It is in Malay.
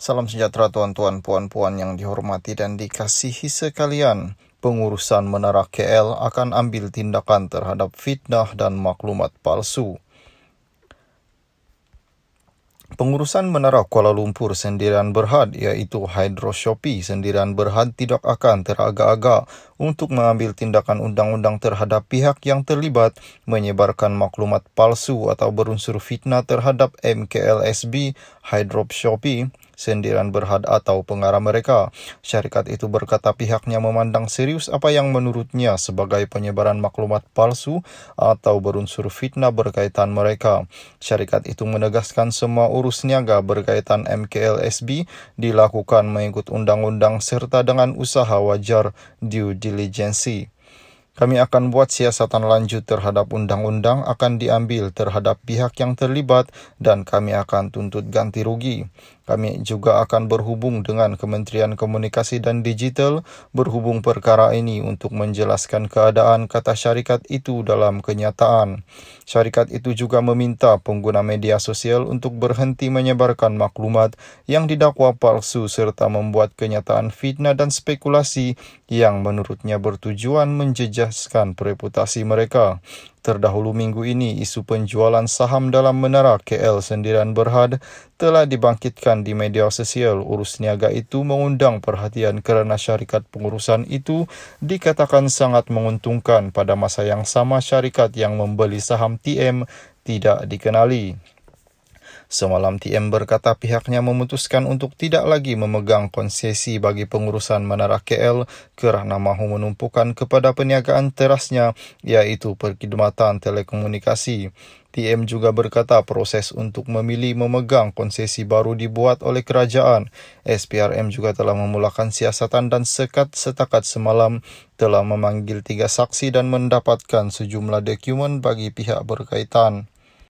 Salam sejahtera tuan-tuan, puan-puan yang dihormati dan dikasihi sekalian. Pengurusan Menara KL akan ambil tindakan terhadap fitnah dan maklumat palsu. Pengurusan Menara Kuala Lumpur Sendirian Berhad iaitu Hydro Shopee Sendirian Berhad tidak akan teragak-agak untuk mengambil tindakan undang-undang terhadap pihak yang terlibat menyebarkan maklumat palsu atau berunsur fitnah terhadap MKLSB Hydro Shopee sendiran berhad atau pengarah mereka. Syarikat itu berkata pihaknya memandang serius apa yang menurutnya sebagai penyebaran maklumat palsu atau berunsur fitnah berkaitan mereka. Syarikat itu menegaskan semua urus niaga berkaitan MKLSB dilakukan mengikut undang-undang serta dengan usaha wajar due diligence. Kami akan buat siasatan lanjut terhadap undang-undang akan diambil terhadap pihak yang terlibat dan kami akan tuntut ganti rugi. Kami juga akan berhubung dengan Kementerian Komunikasi dan Digital berhubung perkara ini untuk menjelaskan keadaan kata syarikat itu dalam kenyataan. Syarikat itu juga meminta pengguna media sosial untuk berhenti menyebarkan maklumat yang didakwa palsu serta membuat kenyataan fitnah dan spekulasi yang menurutnya bertujuan menjejaskan reputasi mereka. Terdahulu minggu ini, isu penjualan saham dalam menara KL Sendirian Berhad telah dibangkitkan di media sosial. Urus niaga itu mengundang perhatian kerana syarikat pengurusan itu dikatakan sangat menguntungkan pada masa yang sama syarikat yang membeli saham TM tidak dikenali. Semalam TM berkata pihaknya memutuskan untuk tidak lagi memegang konsesi bagi pengurusan menara KL kerana mahu menumpukan kepada peniagaan terasnya iaitu perkhidmatan telekomunikasi. TM juga berkata proses untuk memilih memegang konsesi baru dibuat oleh kerajaan. SPRM juga telah memulakan siasatan dan sekat setakat semalam telah memanggil tiga saksi dan mendapatkan sejumlah dokumen bagi pihak berkaitan.